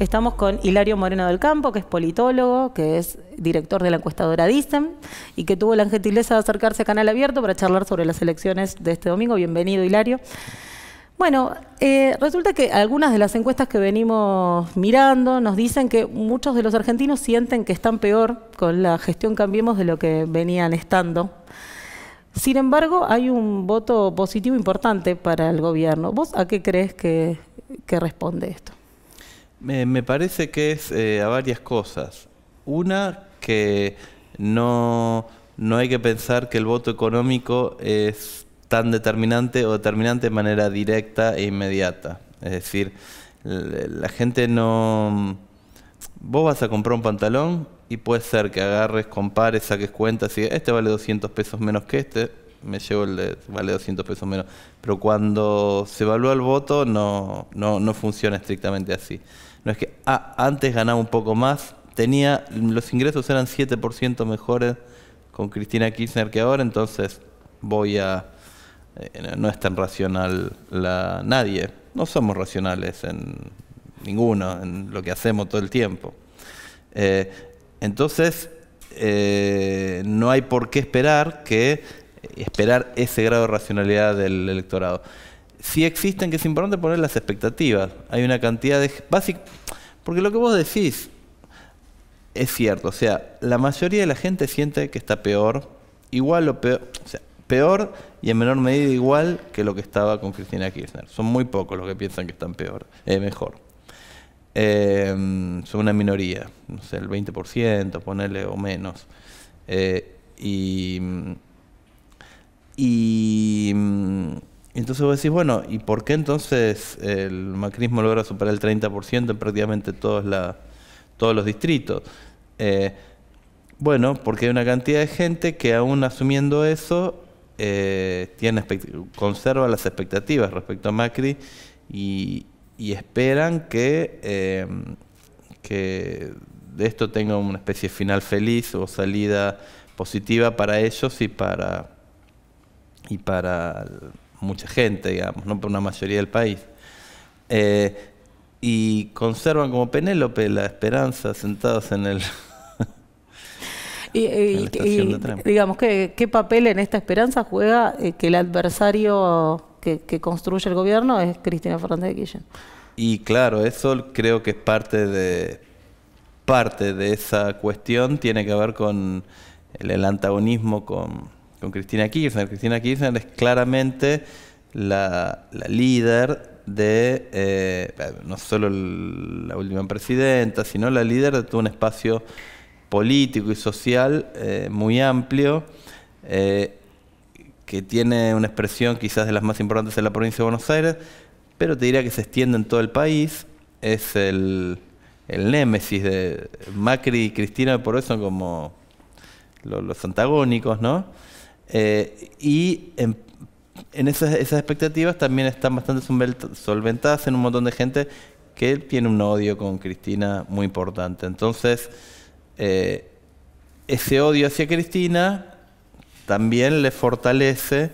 Estamos con Hilario Moreno del Campo, que es politólogo, que es director de la encuestadora DICEM y que tuvo la gentileza de acercarse a Canal Abierto para charlar sobre las elecciones de este domingo. Bienvenido, Hilario. Bueno, eh, resulta que algunas de las encuestas que venimos mirando nos dicen que muchos de los argentinos sienten que están peor con la gestión Cambiemos de lo que venían estando. Sin embargo, hay un voto positivo importante para el gobierno. ¿Vos a qué crees que responde esto? Me, parece que es eh, a varias cosas. Una, que no, hay que pensar que el voto económico es tan determinante o determinante de manera directa e inmediata. Es decir, la gente no... Vos vas a comprar un pantalón y puede ser que agarres, compares, saques cuentas y este vale 200 pesos menos que este, me llevo el de vale 200 pesos menos. Pero cuando se evalúa el voto no, no, no funciona estrictamente así. No es que ah, antes ganaba un poco más, tenía los ingresos eran 7% mejores con Cristina Kirchner que ahora, entonces voy a eh, no es tan racional la nadie. No somos racionales en ninguno en lo que hacemos todo el tiempo. Eh, entonces eh, no hay por qué esperar que esperar ese grado de racionalidad del electorado. Si existen, que es importante poner las expectativas. Hay una cantidad de... porque lo que vos decís es cierto, o sea, la mayoría de la gente siente que está peor, igual o peor, o sea, peor y en menor medida igual que lo que estaba con Cristina Kirchner. Son muy pocos los que piensan que están peor, eh, mejor. Em, son una minoría, no sé, el 20%, ponerle o menos. Eh, y, y mm, entonces vos decís, bueno, ¿y por qué entonces el macrismo logra superar el 30% en prácticamente todos, los distritos? Eh, bueno, porque hay una cantidad de gente que aún asumiendo eso, eh, conserva las expectativas respecto a Macri y, esperan eh, que, de esto tenga una especie de final feliz o salida positiva para ellos y para, y para mucha gente, digamos, ¿no? por una mayoría del país. Eh, y conservan como Penélope la esperanza sentados en el... y, digamos, ¿qué, papel en esta esperanza juega eh, que el adversario que, construye el gobierno es Cristina Fernández de Kirchner? Y claro, eso creo que es parte de, parte de esa cuestión, tiene que ver con el antagonismo con, con Cristina Kirchner. Cristina Kirchner es claramente la, líder de, eh, no solo la última presidenta, sino la líder de todo un espacio político y social eh, muy amplio, eh, que tiene una expresión quizás de las más importantes en la provincia de Buenos Aires, pero te diría que se extiende en todo el país. Es el, el némesis de Macri y Cristina, por eso son como los, los antagónicos, ¿no? Eh, y en, esas, expectativas también están bastante solventadas en un montón de gente que tiene un odio con Cristina muy importante. Entonces, eh, ese odio hacia Cristina también le fortalece,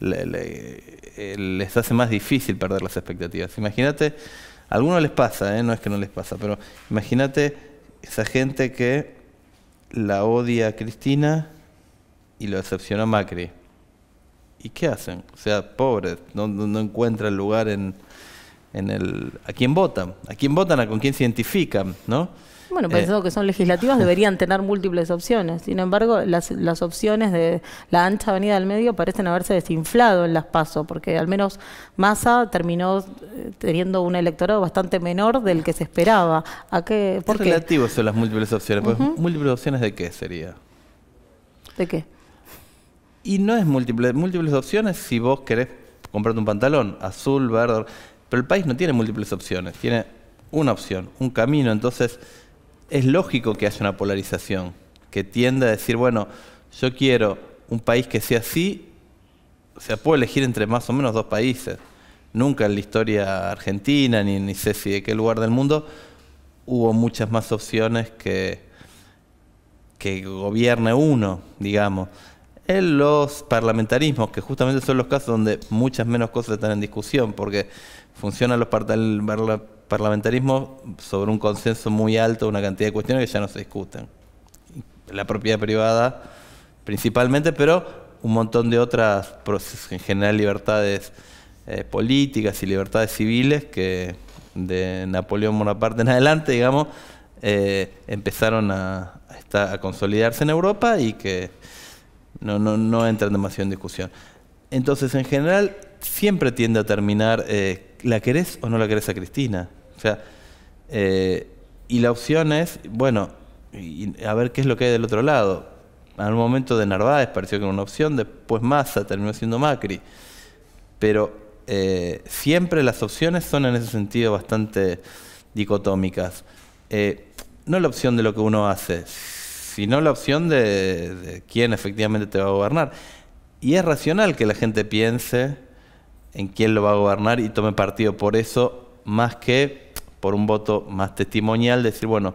eh, les hace más difícil perder las expectativas. Imagínate, a algunos les pasa, no es que no les pasa, pero imagínate esa gente que la odia a Cristina y lo decepcionó Macri. ¿Y qué hacen? O sea, pobres, no, no encuentran lugar en, el... ¿A quién votan? ¿A quién votan? ¿A con quién se identifican? ¿No? Bueno, pensando eh, que son legislativas, deberían tener múltiples opciones. Sin embargo, las, las opciones de la ancha avenida del medio parecen haberse desinflado en las pasos, porque al menos Massa terminó eh, teniendo un electorado bastante menor del que se esperaba. ¿A qué? ¿Por qué? relativos son las múltiples opciones. Pues ¿Múltiples opciones de qué sería? ¿De qué? Y no es múltiples, múltiples opciones si vos querés comprarte un pantalón azul, verde, pero el país no tiene múltiples opciones, tiene una opción, un camino, entonces es lógico que haya una polarización que tienda a decir, bueno, yo quiero un país que sea así, o sea, puedo elegir entre más o menos dos países. Nunca en la historia argentina, ni, ni sé si de qué lugar del mundo, hubo muchas más opciones que, que gobierne uno, digamos en los parlamentarismos, que justamente son los casos donde muchas menos cosas están en discusión, porque funcionan los parlamentarismos sobre un consenso muy alto, una cantidad de cuestiones que ya no se discuten. La propiedad privada principalmente, pero un montón de otras, en general libertades eh, políticas y libertades civiles que de Napoleón Bonaparte en adelante, digamos, eh, empezaron a consolidarse en Europa y que no, no, no entran demasiado en discusión. Entonces, en general, siempre tiende a terminar, eh, ¿la querés o no la querés a Cristina? O sea, eh, y la opción es, bueno, a ver qué es lo que hay del otro lado. En Al momento de Narváez pareció que era una opción, después Massa terminó siendo Macri. Pero eh, siempre las opciones son en ese sentido bastante dicotómicas. no la opción de lo que uno hace, sino la opción de, quién efectivamente te va a gobernar. Y es racional que la gente piense en quién lo va a gobernar y tome partido por eso, más que por un voto más testimonial, decir, bueno,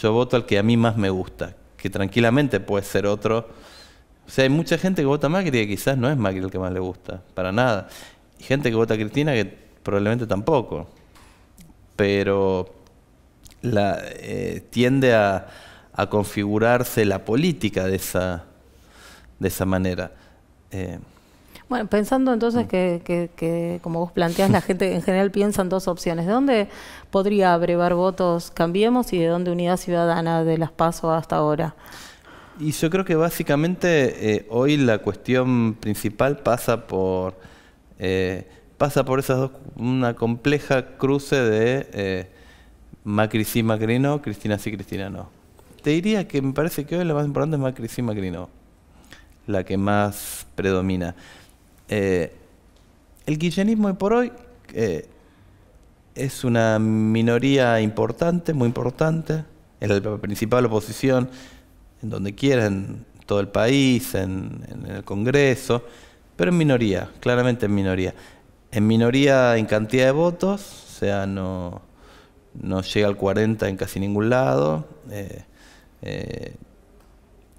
yo voto al que a mí más me gusta, que tranquilamente puede ser otro. O sea, hay mucha gente que vota Macri que quizás no es Macri el que más le gusta, para nada. Y gente que vota a Cristina que probablemente tampoco. Pero la, eh, tiende a, a configurarse la política de esa, de esa manera. Eh, bueno, pensando entonces que, como vos planteás, la gente en general piensa en dos opciones. ¿De dónde podría abrevar votos Cambiemos y de dónde Unidad Ciudadana de las PASO hasta ahora? Y yo creo que básicamente eh, hoy la cuestión principal pasa por, eh, pasa por esas dos, una compleja cruce de Macri sí, Macri no, Cristina sí, Cristina no. Te diría que me parece que hoy la más importante es Macri sí, Macri no. La que más predomina. Eh, el el hoy por hoy eh, es una minoría importante, muy importante. Es la principal oposición en donde quiera, en todo el país, en, el Congreso, pero en minoría, claramente en minoría. En minoría en cantidad de votos, o sea, no, llega al 40 en casi ningún lado. Eh, eh,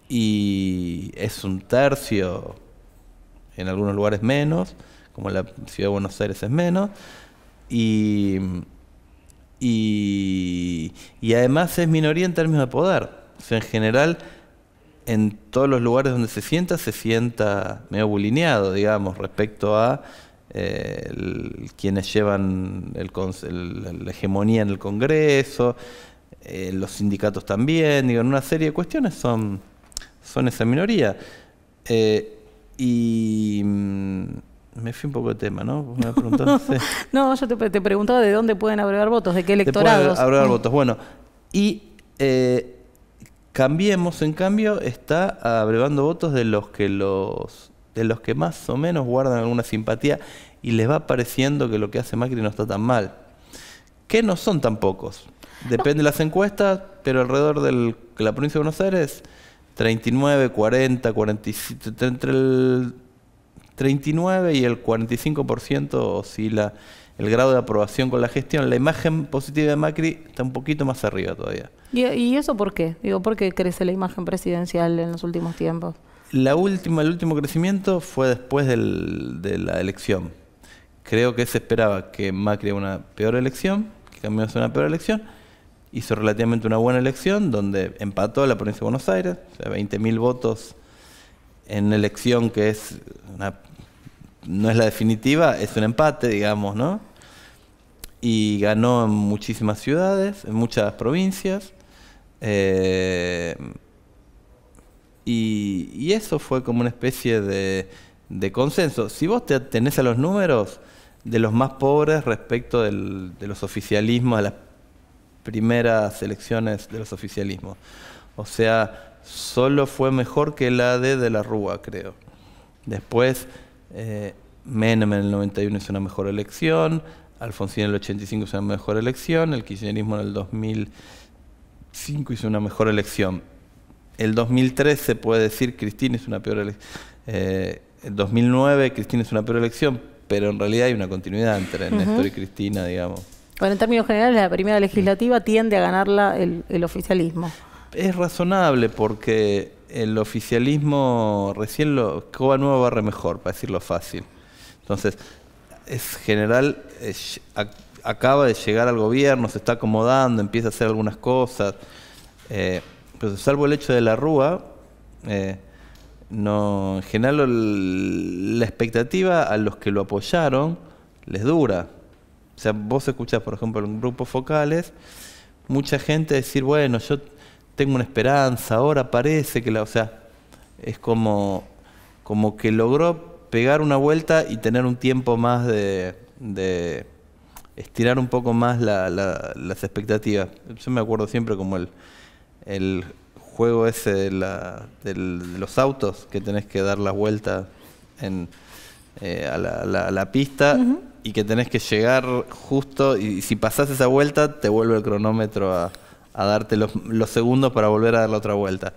y es un tercio, en algunos lugares menos, como la ciudad de Buenos Aires es menos. Y, además es minoría en términos de poder. en general, en todos los lugares donde se sienta, se sienta medio bulineado, digamos, respecto a eh, quienes llevan el, la hegemonía en el Congreso, eh, los sindicatos también, digo, una serie de cuestiones son, son esa minoría. Eh, y mm, me fui un poco de tema, ¿no? no, yo te, preguntaba de dónde pueden abrevar votos, de qué electorados. abrevar mm. votos, bueno. Y eh, Cambiemos, en cambio, está abrevando votos de los que los de los que más o menos guardan alguna simpatía y les va pareciendo que lo que hace Macri no está tan mal. Que no son tan pocos. Depende de las encuestas, pero alrededor de la provincia de Buenos Aires, 39, 40, 47, entre el 39 y el 45% oscila el grado de aprobación con la gestión. La imagen positiva de Macri está un poquito más arriba todavía. ¿Y, eso por qué? Digo, ¿por qué crece la imagen presidencial en los últimos tiempos? La última, el último crecimiento fue después de la elección. Creo que se esperaba que Macri una peor elección, que Cambió una peor elección, hizo relativamente una buena elección, donde empató a la provincia de Buenos Aires, 20.000 votos en una elección que es no es la definitiva, es un empate, digamos, ¿no? Y ganó en muchísimas ciudades, en muchas provincias. Eh, y, eso fue como una especie de, consenso. Si vos te tenés a los números de los más pobres respecto de los oficialismos, a las primeras elecciones de los oficialismos. O sea, solo fue mejor que la de De la Rúa, creo. Después, eh, Menem en el 91 hizo una mejor elección, Alfonsín en el 85 hizo una mejor elección, el kirchnerismo en el 2005 hizo una mejor elección. El 2013 puede decir Cristina es una peor elección. Eh, el 2009 Cristina es una peor elección, pero en realidad hay una continuidad entre Néstor y Cristina, digamos. Bueno, en términos generales, la primera legislativa tiende a ganarla el, oficialismo. Es razonable porque el oficialismo recién lo. Coba Nueva barre mejor, para decirlo fácil. Entonces, es general, eh, acaba de llegar al gobierno, se está acomodando, empieza a hacer algunas cosas. Eh, pero salvo el hecho de la Rúa, eh, no, en general la expectativa a los que lo apoyaron les dura. O sea, vos escuchás, por ejemplo, en grupos focales, mucha gente decir, bueno, yo tengo una esperanza, ahora parece que la. O sea, es como, como que logró pegar una vuelta y tener un tiempo más de. estirar un poco más las expectativas. Yo me acuerdo siempre como el, juego ese de, la, de los autos que tenés que dar la vuelta en, eh, a, la, la, pista y que tenés que llegar justo y si pasás esa vuelta te vuelve el cronómetro a, darte los, segundos para volver a dar la otra vuelta.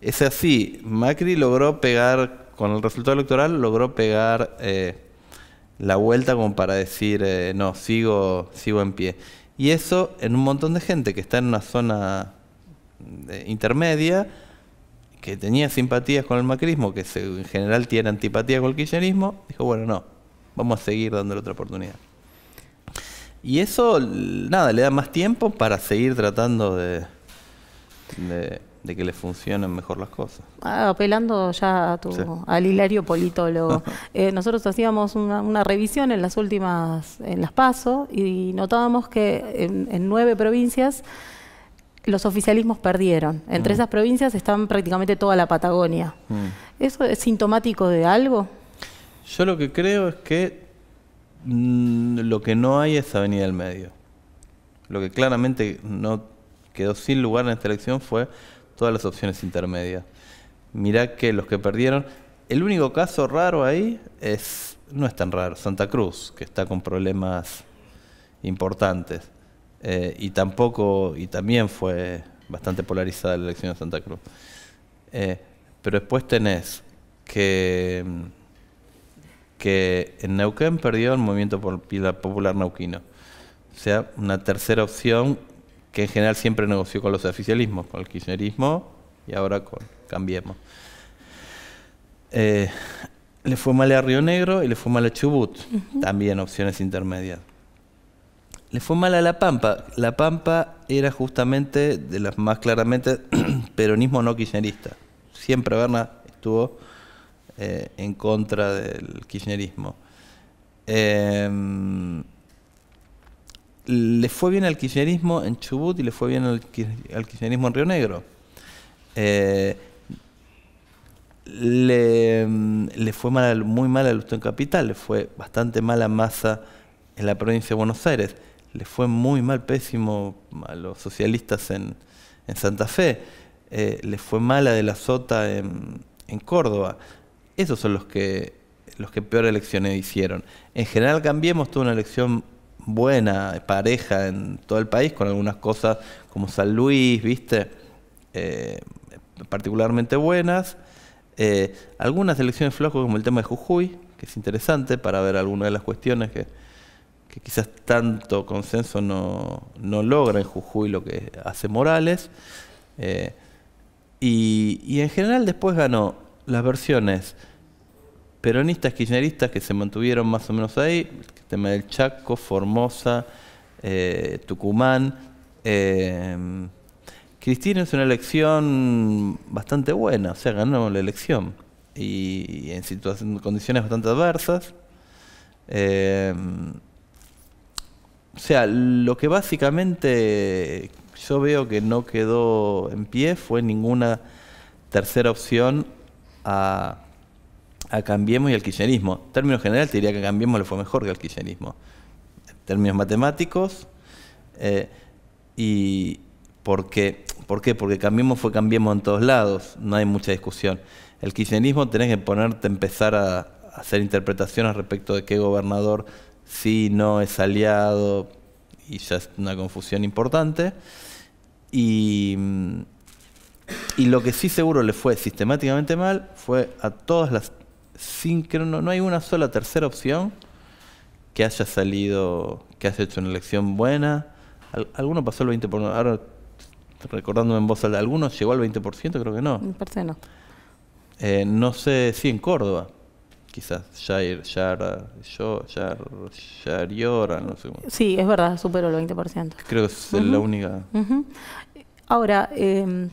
Es así, Macri logró pegar, con el resultado electoral, logró pegar eh, la vuelta como para decir, eh, no, sigo, sigo en pie. Y eso en un montón de gente que está en una zona eh, intermedia, que tenía simpatías con el macrismo, que en general tiene antipatía con el kirchnerismo, dijo, bueno, no, vamos a seguir dándole otra oportunidad. Y eso, nada, le da más tiempo para seguir tratando de, de, que le funcionen mejor las cosas. Ah, apelando ya a tu, al hilario politólogo. Eh, nosotros hacíamos una, revisión en las últimas, en las PASO, y notábamos que en, nueve provincias los oficialismos perdieron. Entre mm. esas provincias están prácticamente toda la Patagonia. Mm. ¿Eso es sintomático de algo? Yo lo que creo es que mm, lo que no hay es Avenida del Medio. Lo que claramente no quedó sin lugar en esta elección fue todas las opciones intermedias. Mirá que los que perdieron, el único caso raro ahí es, no es tan raro, Santa Cruz, que está con problemas importantes. Eh, y tampoco, y también fue bastante polarizada la elección de Santa Cruz. Eh, pero después tenés que mm, que en Neuquén perdió el movimiento popular neuquino. O sea, una tercera opción que en general siempre negoció con los oficialismos, con el kirchnerismo y ahora con Cambiemos. Eh, le fue mal a Río Negro y le fue mal a Chubut, también opciones intermedias. Le fue mal a La Pampa. La Pampa era justamente de las más claramente peronismo no kirchnerista. Siempre Berna estuvo eh, en contra del kirchnerismo. Em, le fue bien al kirchnerismo en Chubut y le fue bien al, kirchnerismo en Río Negro. Eh, em, le, fue muy mal a en Capital, le fue bastante mala masa en la provincia de Buenos Aires, le fue muy mal, pésimo a los socialistas en, Santa Fe, eh, le fue mala De la Sota en Córdoba. Esos son los que, los que peor elecciones hicieron. En general, Cambiemos tuvo una elección buena, pareja en todo el país, con algunas cosas como San Luis, ¿viste? Eh, particularmente buenas. Eh, algunas elecciones flojas como el tema de Jujuy, que es interesante para ver algunas de las cuestiones que, quizás tanto consenso no, logra en Jujuy lo que hace Morales. Eh, y, y en general después ganó las versiones peronistas, kirchneristas que se mantuvieron más o menos ahí, el tema del Chaco, Formosa, eh, Tucumán. Eh, Cristina es una elección bastante buena, o sea, ganó la elección y en situación, condiciones bastante adversas. Eh, o sea, lo que básicamente yo veo que no quedó en pie fue ninguna tercera opción a, Cambiemos y al kirchnerismo. En términos te diría que Cambiemos le fue mejor que al kirchnerismo. En términos matemáticos, eh, y porque, ¿por qué? Porque Cambiemos fue Cambiemos en todos lados, no hay mucha discusión. El kirchnerismo tenés que ponerte, empezar a, a hacer interpretaciones respecto de qué gobernador sí, no, es aliado, y ya es una confusión importante. Y, mm, y lo que sí seguro le fue sistemáticamente mal fue a todas las síncrono. No hay una sola tercera opción que haya salido, que haya hecho una elección buena. alguno pasó el 20%, ahora recordándome en voz alta, alguno llegó al 20%, creo que no. Parece no. Eh, no sé, sí, en Córdoba, quizás, Yair, Yara, yo, Yar, Yariora, no sé. Sí, es verdad, superó el 20%. Creo que es la única. Ahora, eh,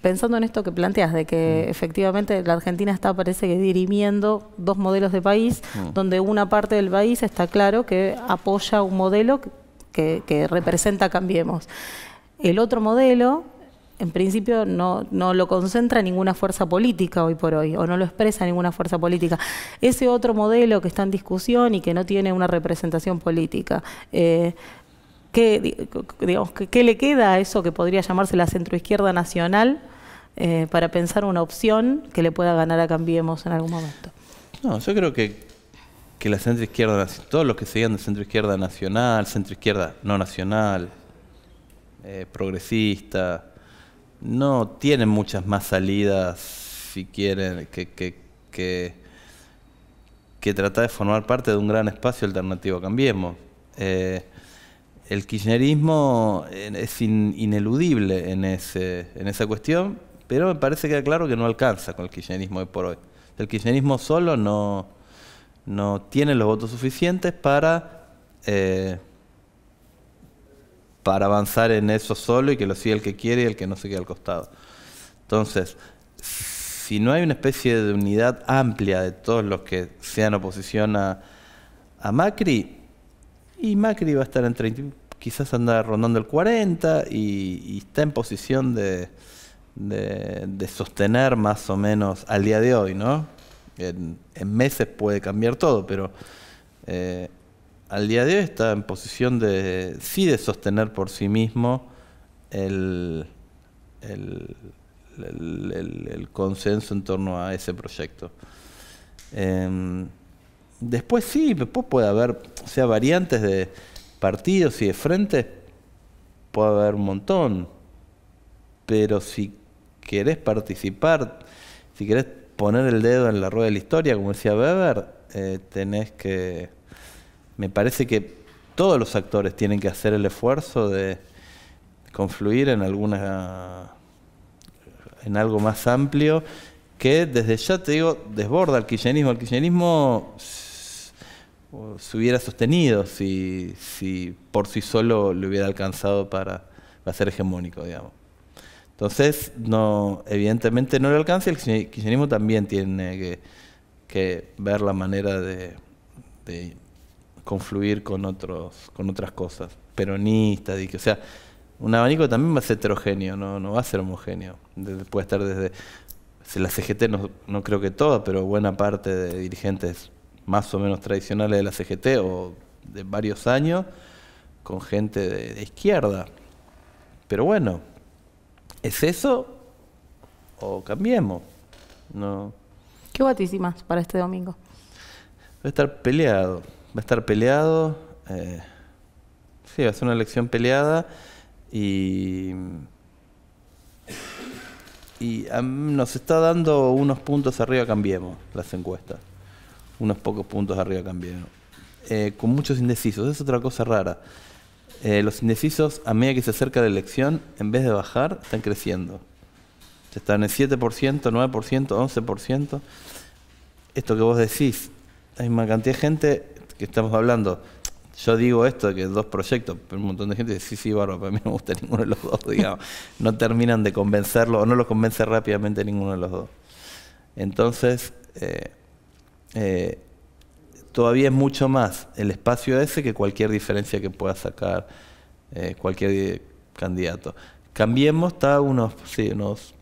pensando en esto que planteas, de que mm. efectivamente la Argentina está, parece que, dirimiendo dos modelos de país, mm. donde una parte del país está claro que apoya un modelo que, representa Cambiemos. El otro modelo, en principio, no, lo concentra ninguna fuerza política hoy por hoy, o no lo expresa ninguna fuerza política. Ese otro modelo que está en discusión y que no tiene una representación política. Eh, ¿Qué, digamos, ¿Qué le queda a eso que podría llamarse la centroizquierda nacional eh, para pensar una opción que le pueda ganar a Cambiemos en algún momento? No, yo creo que, que la centroizquierda, todos los que seguían de centroizquierda nacional, centroizquierda no nacional, eh, progresista, no tienen muchas más salidas, si quieren, que, que, que, que tratar de formar parte de un gran espacio alternativo. a Cambiemos. Eh, el kirchnerismo eh, es ineludible en, esa cuestión, pero me parece que claro que no alcanza con el kirchnerismo de por hoy. El kirchnerismo solo no, tiene los votos suficientes eh, para, avanzar en eso solo y que lo siga el que quiere y el que no se quede al costado. Entonces, si no hay una especie de unidad amplia de todos los que sean oposición a Macri, y Macri va a estar en 30, quizás anda rondando el 40 y, está en posición de, sostener más o menos al día de hoy, ¿no? En, meses puede cambiar todo, pero eh, al día de hoy está en posición de sí de sostener por sí mismo el, consenso en torno a ese proyecto. Em, Después sí, después puede haber, sea, variantes de partidos y de frentes, puede haber un montón. Pero si querés participar, si querés poner el dedo en la rueda de la historia, como decía Weber, eh, tenés que... Me parece que todos los actores tienen que hacer el esfuerzo de confluir en alguna en algo más amplio que desde ya te digo desborda el kirchnerismo. El kirchnerismo se hubiera sostenido si, por sí solo lo hubiera alcanzado para, ser hegemónico, digamos. Entonces, no, evidentemente no lo alcanza y el kirchnerismo también tiene que, ver la manera de, confluir con, otros, con otras cosas, peronistas, o sea, un abanico también va a ser heterogéneo, no, no va a ser homogéneo. puede estar desde la CGT, no, no creo que toda, pero buena parte de dirigentes más o menos tradicionales de la CGT o de varios años, con gente de, izquierda. Pero bueno, ¿es eso o cambiemos? No. ¿Qué más para este domingo? Va a estar peleado, va a estar peleado. Eh, sí, va a ser una elección peleada y y nos está dando unos puntos arriba, cambiemos las encuestas unos pocos puntos arriba cambiaron eh, con muchos indecisos, es otra cosa rara. Eh, los indecisos, a medida que se acerca la elección, en vez de bajar, están creciendo. Están en 7%, 9%, 11%. Esto que vos decís, hay una cantidad de gente que estamos hablando. Yo digo esto, que dos proyectos, pero un montón de gente dice, sí, sí, bárbaro, pero a mí no me gusta ninguno de los dos, digamos. No terminan de convencerlo o no lo convence rápidamente ninguno de los dos. Entonces, eh, eh, todavía es mucho más el espacio ese que cualquier diferencia que pueda sacar eh, cualquier eh, candidato. Cambiemos, está unos, sí, unos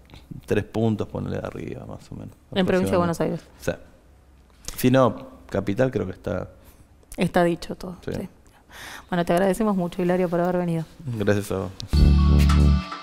tres puntos, ponerle arriba más o menos. En provincia de Buenos Aires. si no, capital creo que está... Está dicho todo. Bueno, te agradecemos mucho, Hilario, por haber venido. Gracias a vos.